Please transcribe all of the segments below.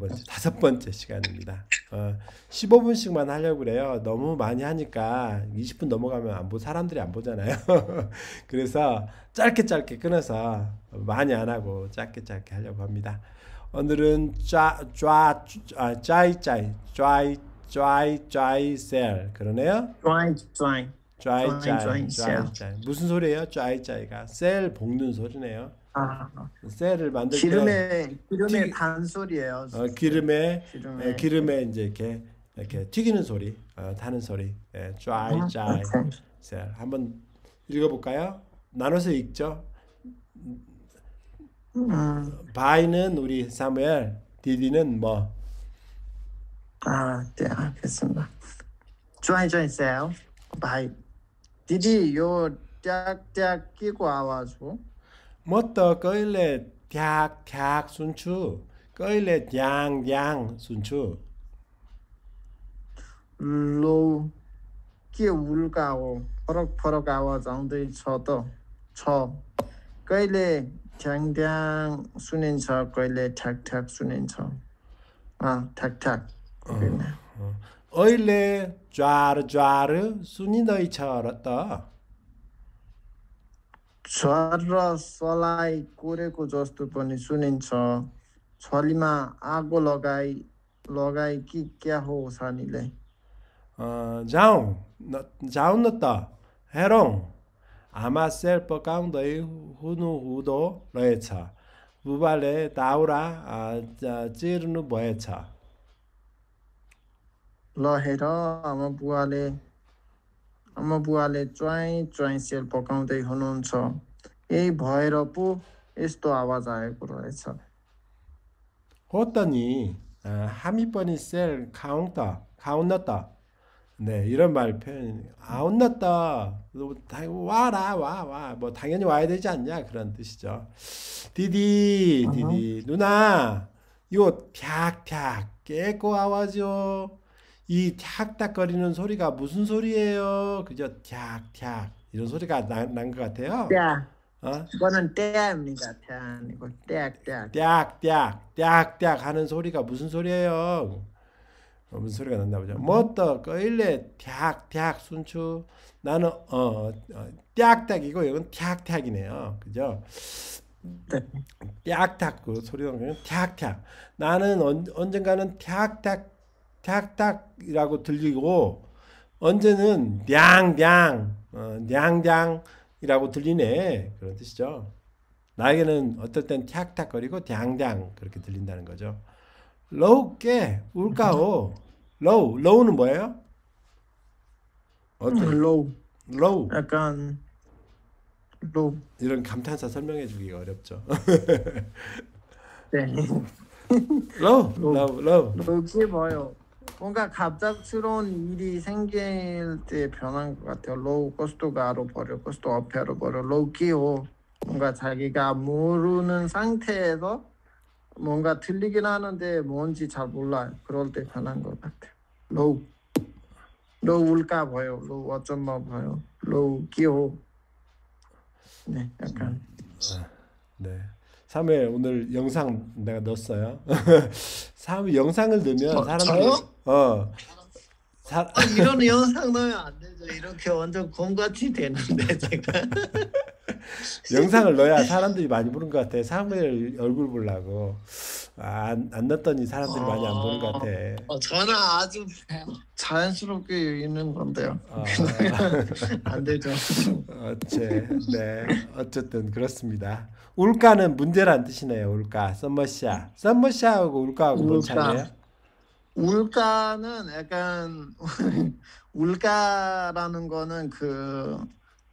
번째, 다섯 번째 시간입니다. 어, 15분씩만 하려고 그래요. 너무 많이 하니까 20분 넘어가면 안 보, 사람들이 안 보잖아요. 그래서 짧게 짧게 끊어서 많이 안 하고 짧게 짧게 하려고 합니다. 오늘은 짜, 짜, 아, 짜이 짜이, 짜이, 짜이, 짜이 셀. 그러네요? 짜이, 짜이. 짜이, 짜이, 짜이, 짜이. 무슨 소리예요? 짜이, 짜이가. 셀 볶는 소리네요. 아, 를 만들 기름에 기름의 튀... 단소리예요. 어, 기름에 기름에. 에, 예, 기름에 이제 이렇게 이렇게 튀기는 소리, 어, 타는 소리, 예, d r 아, 그렇죠. 한번 읽어볼까요? 나눠서 읽죠. 음. 바이는 우리 사무엘, 디디는 뭐? 아, 네, 알겠습니다. dry dry 셀, 바이, 디디 요 짝짝 끼고 와가지고. म त कहिले थ्याक थ्याक सुन्छु कहिले ध्याङ ज्याङ सुन्छु लौ के उल्का हो फरक फरक आवाज आउँदैछ त छ कहिले ठ्याङ ठ्याङ सुनिन्छ कहिले ठ्याक ठ्याक सुनिन्छ ठ्याक ठ्याक अहिले ज्वार ज्वार सुनिँदैछ र त छर र सलाई कोरेको जस्तो पनि सुनिन्छ छलीमा आगो लगाई लगाई कि क्या हो सानीले जाउँ जाउँ न त हेरौँ आमा सेर पकाउँदै हुनु हुँदो रहेछ बुबाले दाउरा चिर्नु भएछ ल हेर आमा बुवाले ଆମ ବୁଆଲେ च्वाई च्वाई सेल पकाउँदै हुनुहुन्छ यही भएर पो यस्तो आवाज आएको रहेछ 호떠니 함이 뻔히 셀 가온다 가온났다 네 이런 말 표현 아온났다 뭐, 와라 와와뭐 당연히 와야 되지 않냐 그런 뜻이죠 디디 디디 누나 요 탁탁 깨고 아와죠 이 탁탁거리는 소리가 무슨 소리예요? 그죠? 탁탁 이런 소리가 난 것 같아요. 야, 어? 거는 떼입니다. 떼아 떼악떼악. 떼악 하는 소리가 무슨 소리예요? 어, 무슨 소리가 난다 보죠. 뭐또 꺼일래 탁탁 순추 나는 어 탁탁이고 어, 이건 탁탁이네요. 그죠? 탁탁 네. 그 소리는 그냥 탁탁 나는 언, 언젠가는 탁탁 탁탁이라고 들리고 언제는 냥냥 어, 냥냥이라고 들리네 그런 뜻이죠. 나에게는 어떨 땐 탁탁거리고 냥냥 그렇게 들린다는 거죠. 로우께 울까오 로우 로우는 뭐예요? 어때? 로우 음, 로우 약간 로우 이런 감탄사 설명해 주기 어렵죠. 네. 로우 로우 로우 로우 뭐예요? 뭔가 갑작스러운 일이 생길 때 변한 것 같아요. 로우 코스트가로 버려, 코스트 어페로 버려, 로우 키오 뭔가 자기가 모르는 상태에서 뭔가 틀리긴 하는데 뭔지 잘몰라 그럴 때 변한 것 같아요. 로우 로우 울까 봐요. 로우 어쩌나 봐요. 로우 키오 네, 약간 네. 3회 오늘 영상 내가 넣었어요. 3회 영상을 넣으면 사람들이 어. 사... 아, 이런 영상 넣으면 안 되죠. 이렇게 완전 곰같이 되는데 제가 영상을 넣어야 사람들이 많이 보는 것 같아. 사무 얼굴 보려고 아, 안, 안 넣었더니 사람들이 어... 많이 안 보는 것 같아. 어, 저는 아주 자연스럽게 여는 건데요. 어... 안 되죠. 어째 네 어쨌든 그렇습니다. 울가는 문제란 뜻이네요. 울가, 썸머샤. 썸머샤하고 울가하고 뭔 차이예요? 울가는 약간 울가라는 거는 그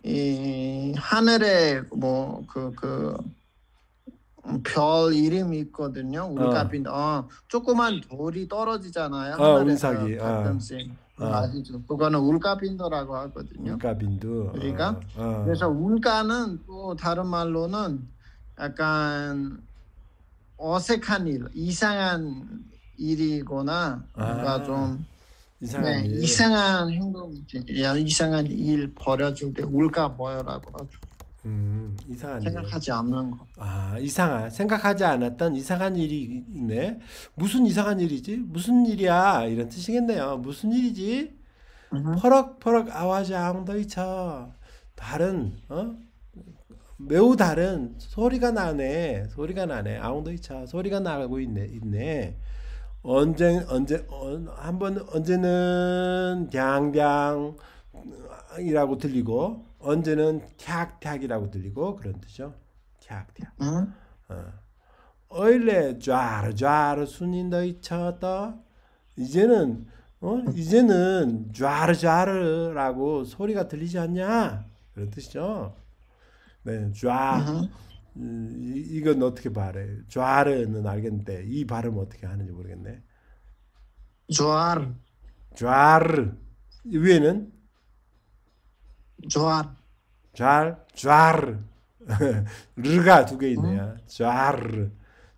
이 하늘에 뭐 그 그 별 이름이 있거든요. 울가빈. 어. 어 조그만 돌이 떨어지잖아요. 어, 운석이. 어. 가끔씩. 어. 그거는 울가빈도라고 하거든요. 울가빈도. 그러니까? 어, 어. 그래서 울가는 또 다른 말로는 약간 어색한 일, 이상한 일이거나 뭔가 아, 좀 이상한 네, 일. 이상한 행동, 이상한 일 버려줄 때 울까 보여라고 음, 이상한 생각하지 일. 않는 거. 아 이상한 생각하지 않았던 이상한 일이 있네. 무슨 이상한 일이지? 무슨 일이야? 이런 뜻이겠네요. 무슨 일이지? Uh 음. 퍼럭퍼럭 아와장 더이쳐 다른 어 매우 다른 소리가 나네 소리가 나네 아웅도 이차 소리가 나고 있네 있네 언제 언제 한 번 언제는 냥냥이라고 들리고 언제는 탁탁이라고 들리고 그런 뜻이죠 탁탁 응? 어. 원래 좌르 좌르 순인더 이차다 이제는 어 이제는 좌르 좌르라고 소리가 들리지 않냐 그런 뜻이죠. 네, 좌. 음, 이건 어떻게 발해? 좌르는 알겠는데 이 발음 어떻게 하는지 모르겠네. 좌르. 좌르. 위에는 좌르. 좌르. 좌르. 르가 두개 있네요. 음. 좌르.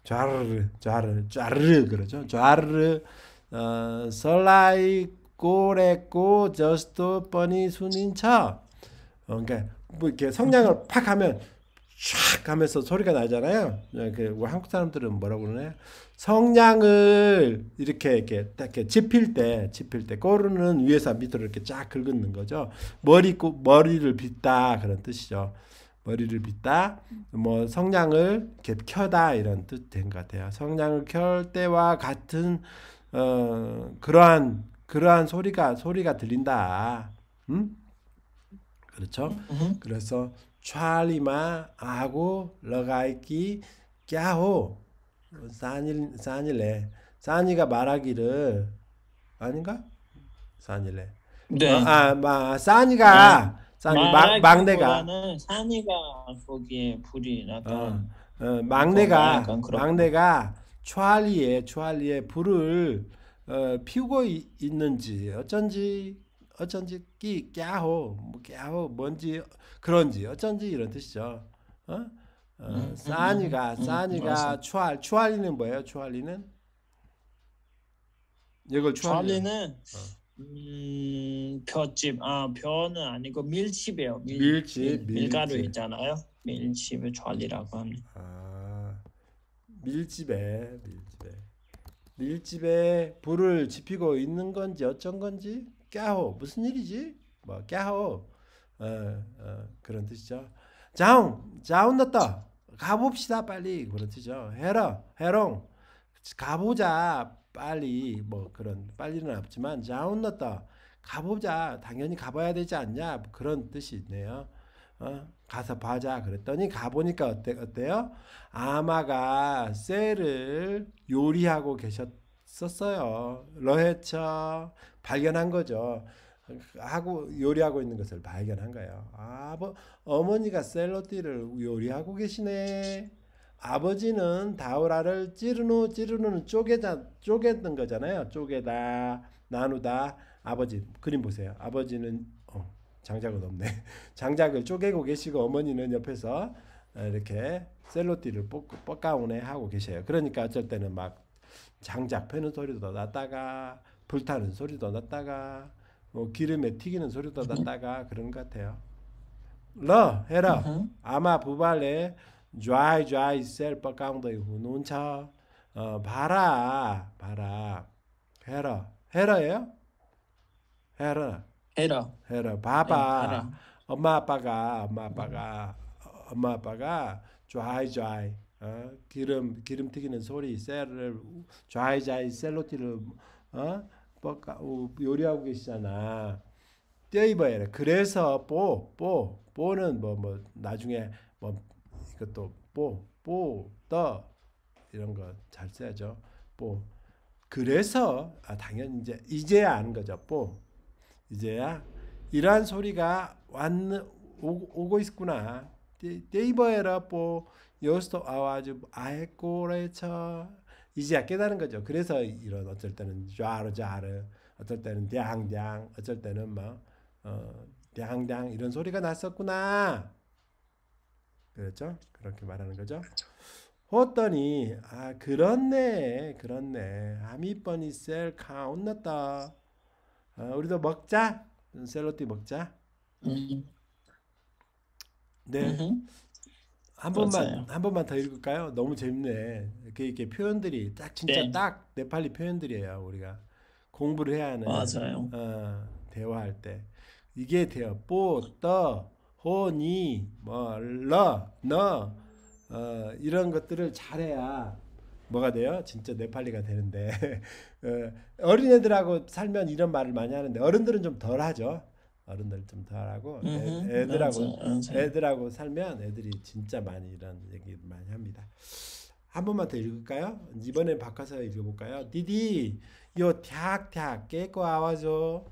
좌르. 좌르. 좌르 그러죠. 좌르. 어, 설라이 꼬레꼬 저스토 뻔히 순인 차. 어, 그러니까 뭐 이렇게 성냥을 팍 하면 촥 하면서 소리가 나잖아요. 네, 그 한국 사람들은 뭐라고 그러나요? 성냥을 이렇게 이렇게 이렇게 짚힐 때 짚힐 때 꼬르는 위에서 밑으로 이렇게 쫙 긁는 거죠. 머리 꼬, 머리를 빗다 그런 뜻이죠. 머리를 빗다 뭐 성냥을 이렇게 켜다 이런 뜻된것 같아요. 성냥을 켤 때와 같은 어 그러한 그러한 소리가 소리가 들린다. 음? 그렇죠? 그래서 찰리마 하고 러가이키 꺄호 사니 사니레 사니가 말하기를 아닌가? 사니레. 네. 어, 아, 아 사니가 네. 사 막, 내가 사니가 거기에 불이 약간 어, 어, 막내가 막내가 찰리의 찰리의 불을 어, 피우고 있는지 어쩐지 어쩐지 끼 깨호 뭐 깨호 뭔지 그런지 어쩐지 이런 뜻이죠. 어? 싸니가 싸니가 추알 추알리는 뭐예요? 추알리는 이걸 추알리는 어. 음, 아 벼는 아니고 밀집이에요. 밀, 밀집 밀, 가루 있잖아요. 밀집을 음. 추알리라고 합니다. 아 밀집에 밀집에 밀집에 불을 지피고 있는 건지 어쩐 건지 깨호 무슨 일이지? 뭐 까호 어, 어, 그런 뜻이죠. 자웅 자웅 났다 가봅시다 빨리 그런 뜻이죠. 해라 해롱 가보자 빨리 뭐 그런 빨리는 없지만 자웅 났다 가보자 당연히 가봐야 되지 않냐 그런 뜻이 있네요. 어, 가서 봐자 그랬더니 가보니까 어때, 어때요? 아마가 쇠를 요리하고 계셨었어요. 러헤처 발견한 거죠. 하고 요리하고 있는 것을 발견한 거예요. 아, 버 어머니가 셀로티를 요리하고 계시네. 아버지는 다우라를 찌르누 찌르누는 쪼개자 쪼개던 거잖아요. 쪼개다 나누다 아버지 그림 보세요. 아버지는 어, 장작은 없네. 장작을 쪼개고 계시고 어머니는 옆에서 이렇게 셀로티를 뻑가오네 하고 계세요. 그러니까 어쩔 때는 막 장작 패는 소리도 났다가 불타는 소리도 났다가 뭐 기름에 튀기는 소리도 네. 났다가 그런 것 같아요. 러 해라 네. 아마 부발에 좌이 좌이 셀 뻑강도 이고 눈차 어 봐라 봐라 해라 해라예요? 해라 해라 해라 봐봐 네, 엄마 아빠가 엄마 아빠가 엄마 아빠가 좌이 좌이 어 기름 기름 튀기는 소리 셀을 좌이 좌이 셀로티를 어 뭐, 어, 요리하고 계시잖아. 떼이버야. 그래서 뽀, 뽀, 뽀는 뭐, 뭐, 나중에 뭐, 이것도 뽀, 뽀, 떠. 이런 거 잘 써야죠. 뽀. 그래서, 아, 당연히 이제, 이제야 아는 거죠. 뽀. 이제야. 이러한 소리가 왔는, 오, 고 있구나. 떼이버에 뽀. 요스토 아와주 아에꼬레처. 이제야 깨달은 거죠. 그래서 이런 어쩔 때는 좌르 좌르, 어쩔 때는 대항대항, 어쩔 때는 막 뭐, 대항대항 어, 이런 소리가 났었구나. 그렇죠? 그렇게 말하는 거죠. 했떠니아 그렇죠. 그렇네 그렇네 아미뻔이 셀카온났다 아, 어, 우리도 먹자 셀러티 먹자 음. 네한 번만 맞아요. 한 번만 더 읽을까요? 너무 재밌네. 그 이렇게 표현들이 딱 진짜 네. 딱 네팔리 표현들이에요. 우리가 공부를 해야 하는 맞아요. 어, 대화할 때 이게 돼요. 뽀떠 호니 뭐러너 어, 이런 것들을 잘해야 뭐가 돼요? 진짜 네팔리가 되는데 어, 어린애들하고 살면 이런 말을 많이 하는데 어른들은 좀 덜하죠. 어른들 좀 덜하고 애, 들하고 애들하고 살면 애들이 진짜 많이 이런 얘기 많이 합니다. 한 번만 더 읽을까요? 이번에 바꿔서 읽어볼까요? 디디 요 탁탁 깨고 와줘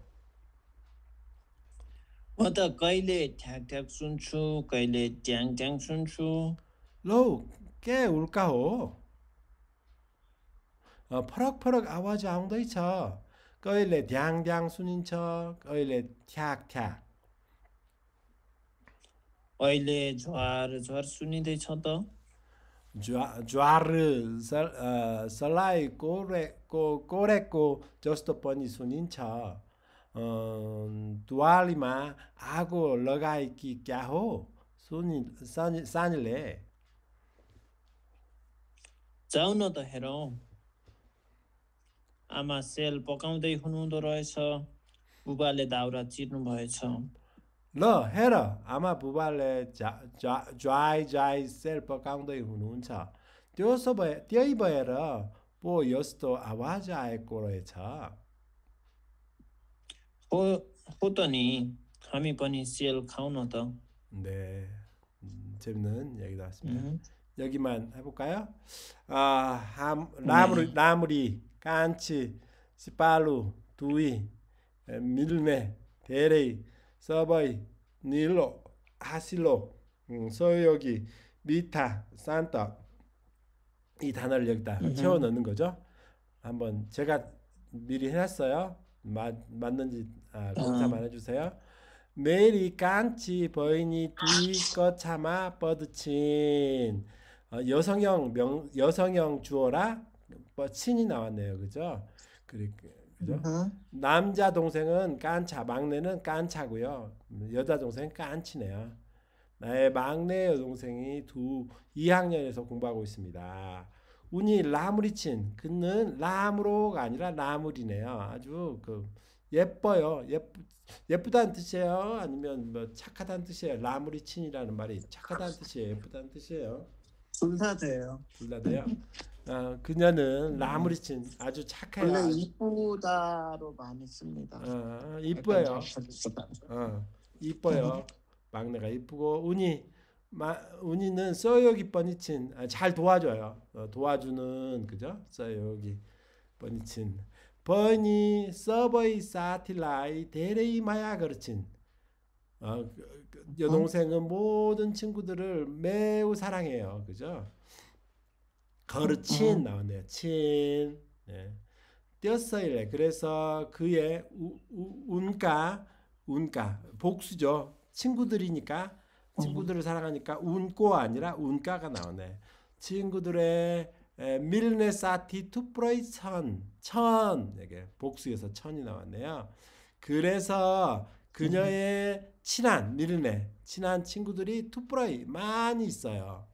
와다 가일레 탁탁 순추 가일레 짱짱 순추. 로깨 울까호. 어, 퍼럭퍼럭 아와줘 앙도이쳐. 꺼일레 량량 순인척 꺼일레 탁탁 अहिले ज्वार ज्वार सुनिँदैछ त ज्वा ज्वार सलाई कोरे को कोरेको जस्तो पनि सुनिन्छ दुवालीमा आगो लगाए कि क्या हो सुनि सानीले जाउँ न त हेरौँ आमा सेल पकाउँदै हुनुहुँदो रहेछ बुबाले दाउरा चिर्नु भएछ ल हेर आमा बुबाले जा ज्वाइ ज्वाइ सेल पकाउँदै हुनुहुन्छ त्यसो भए त्यही भएर पो यस्तो आवाज आएको रहेछ हो हो त नि हामी पनि सेल खाउन त 네, 재밌는 얘기 나왔습니다. 여기만 해볼까요? 아, 함, 라무리, 라무리 깐치, 시팔루, 두이, 밀메, 데레이, 서버이, 닐로, 하실로, 음, 소요기, 미타, 산타 이 단어를 여기다 음 채워 넣는 거죠. 한번 제가 미리 해놨어요. 맞, 맞는지 아, 검사만 어. 해주세요. 메리 깐치 버인이 뒤 참아 뻗친 어, 여성형 명 여성형 주어라 뭐 친이 나왔네요. 그죠? 그렇 그죠? 남자 동생은 깐차, 막내는 깐차고요. 여자 동생 깐치네요. 나의 막내 여동생이 두 2학년에서 공부하고 있습니다. 운이 라무리친 그는 라무로가 아니라 라무리네요. 아주 그 예뻐요. 예쁘 예쁘다는 뜻이에요. 아니면 뭐 착하다는 뜻이에요. 라무리친이라는 말이 착하다는 뜻이에요. 예쁘다는 뜻이에요. 둘다 돼요. 둘다 돼요. 어, 그녀는 라무리친 음. 아주 착해요. 원래 이쁘다로 많이 씁니다. 어, 이뻐요. 어, 이뻐요. 막내가 이쁘고 운이 마, 운이는 써요기 뻔히친 아, 잘 도와줘요. 어, 도와주는 그죠? 써요기 뻔히친 번이 서버이 사틸라이 데레이 마야 그르친 어, 그, 그, 여동생은 어? 모든 친구들을 매우 사랑해요. 그죠? 거르친 어, 어. 나왔네요. 친. 네. 떼었어일 그래서 그의 우, 우, 운가 운가 복수죠. 친구들이니까 친구들을 음. 사랑하니까 운꼬 아니라 운가가 나오네. 친구들의 밀네사티 투프로이 천, 천, 이게 복수에서 천이 나왔네요. 그래서 그녀의 친한 밀네, 친한 친구들이 투프로이 많이 있어요.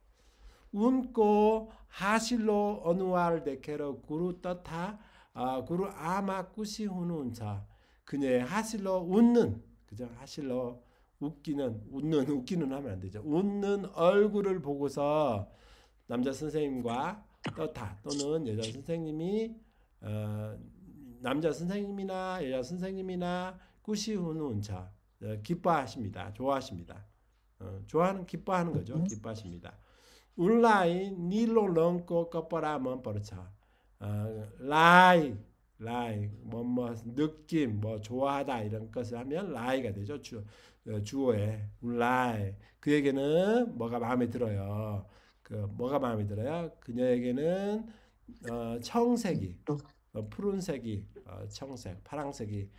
운고 하실로 어누알 데케로 구루 떠타 아, 구루 아마 꾸시 후는자 그녀의 하실로 웃는 그죠 하실로 웃기는 웃는 웃기는 하면 안 되죠 웃는 얼굴을 보고서 남자 선생님과 떠타 또는 여자 선생님이 어, 남자 선생님이나 여자 선생님이나 꾸시 후는자 어, 기뻐하십니다 좋아하십니다 어, 좋아하는 기뻐하는 거죠 네. 기뻐하십니다 Ulai ni lo long ko kapara mon porcha. 라이 라이 뭐뭐 느낌 뭐 좋아하다 이런 것을 하면 라이가 되죠 주 주어에 라이 그에게는 뭐가 마음에 들어요 그 뭐가 마음에 들어요 그녀에게는 어, 청색이 어, 푸른색이 청색 파랑색이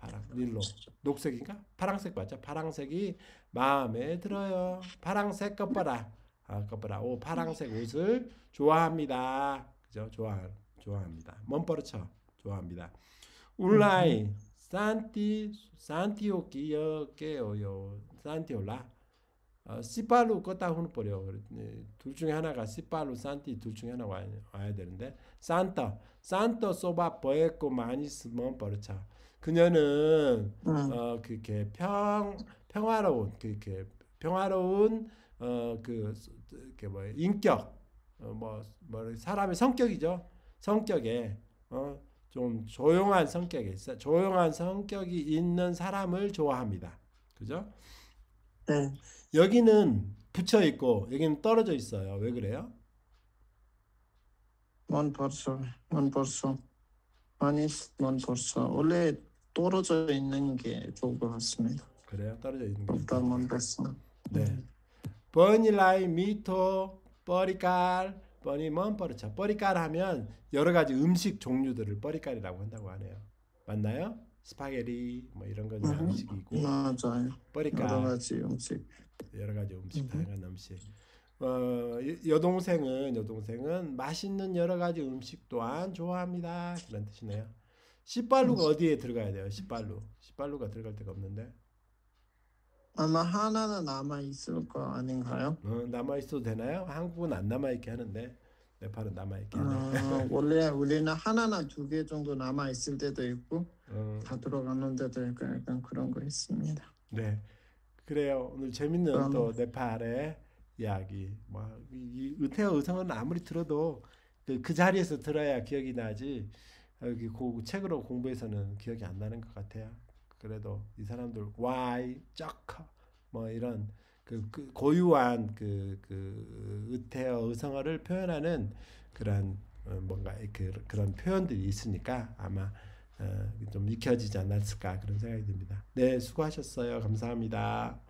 파랑 닐로 녹색인가 파랑색 맞죠 파랑색이 마음에 들어요 파랑색 것 봐라 아까보다 오 파랑색 옷을 좋아합니다. 그죠? 좋아 좋아합니다. 몸버르쳐 좋아합니다. 울라이 음, 음. 산티 산티오 기억해요. 산티올라 시팔로 껐다 훈 버려. 둘 중에 하나가 시팔로 산티 둘 중에 하나 와야, 와야 되는데 산타 산타 소바 버에코 많이 쓰 버르쳐. 그녀는 음. 어 그렇게 평 평화로운 그렇게 평화로운 어그 그뭐 인격 어뭐 뭐, 사람의 성격이죠 성격에 어좀 조용한 성격에 있어 조용한 성격이 있는 사람을 좋아합니다 그죠? 네. 여기는 붙여 있고 여기는 떨어져 있어요 왜 그래요? one person, one person, one is one person. 원래 떨어져 있는 게 좋은 것 같습니다. 그래요? 떨어져 있는 게. 일단 one person. 네. 네. 버니라이 미토 버리깔 버니먼 버르차 버리깔 하면 여러 가지 음식 종류들을 버리깔이라고 한다고 하네요. 맞나요? 스파게티 뭐 이런 건 음, 음식이고 맞아요. 버리깔 여러 가지 음식 여러 가지 음식 음. 다양한 음식. 어, 여동생은 여동생은 맛있는 여러 가지 음식 또한 좋아합니다. 그런 뜻이네요. 시발루가 음. 어디에 들어가야 돼요? 시발루시발루가 들어갈 데가 없는데. 아마 하나는 남아 있을 거 아닌가요? 어, 남아 있어도 되나요? 한국은 안 남아 있게 하는데 네팔은 남아 있게 하 아, 원래 우리는 하나나 두 개 정도 남아 있을 때도 있고 어. 다 들어가는 데도 있고 약간 그런 거 있습니다. 네, 그래요. 오늘 재밌는 그럼... 또 네팔의 이야기. 뭐이 은퇴와 의성은 아무리 들어도 그, 그 자리에서 들어야 기억이 나지. 여기 아, 그 책으로 공부해서는 기억이 안 나는 것 같아요. 그래도 이 사람들 와이 짜카 뭐 이런 그, 그 고유한 그, 그 의태어 의성어를 표현하는 그런 어, 뭔가 그, 그런 표현들이 있으니까 아마 어, 좀 익혀지지 않았을까 그런 생각이 듭니다. 네 수고하셨어요. 감사합니다.